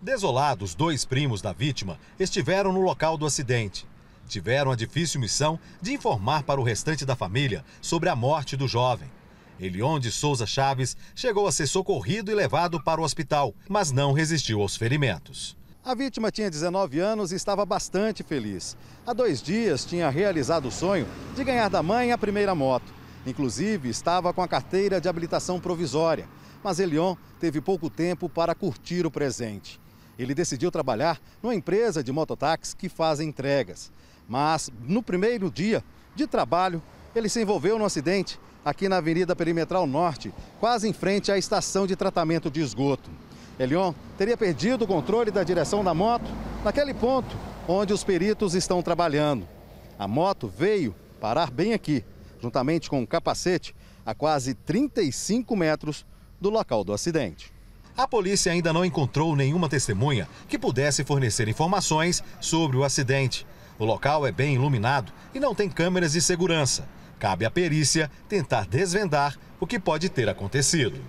Desolados, dois primos da vítima estiveram no local do acidente. Tiveram a difícil missão de informar para o restante da família sobre a morte do jovem. Elion de Souza Chaves chegou a ser socorrido e levado para o hospital, mas não resistiu aos ferimentos. A vítima tinha 19 anos e estava bastante feliz. Há dois dias tinha realizado o sonho de ganhar da mãe a primeira moto. Inclusive, estava com a carteira de habilitação provisória. Mas Elion teve pouco tempo para curtir o presente ele decidiu trabalhar numa empresa de mototáxi que faz entregas. Mas no primeiro dia de trabalho, ele se envolveu num acidente aqui na Avenida Perimetral Norte, quase em frente à estação de tratamento de esgoto. Elion teria perdido o controle da direção da moto naquele ponto onde os peritos estão trabalhando. A moto veio parar bem aqui, juntamente com o um capacete, a quase 35 metros do local do acidente. A polícia ainda não encontrou nenhuma testemunha que pudesse fornecer informações sobre o acidente. O local é bem iluminado e não tem câmeras de segurança. Cabe à perícia tentar desvendar o que pode ter acontecido.